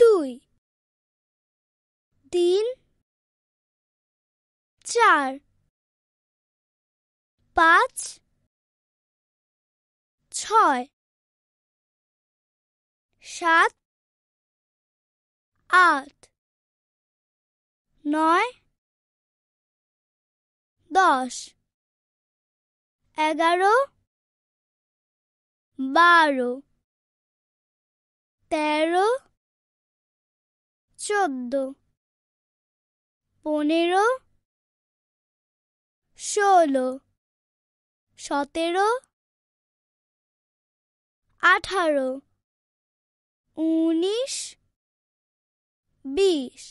দুই তিন চার পাঁচ ছয় সাত আট নয় দশ এগারো বারো তেরো চোদ্দ পনেরো ষোলো সতেরো আঠারো উনিশ বিশ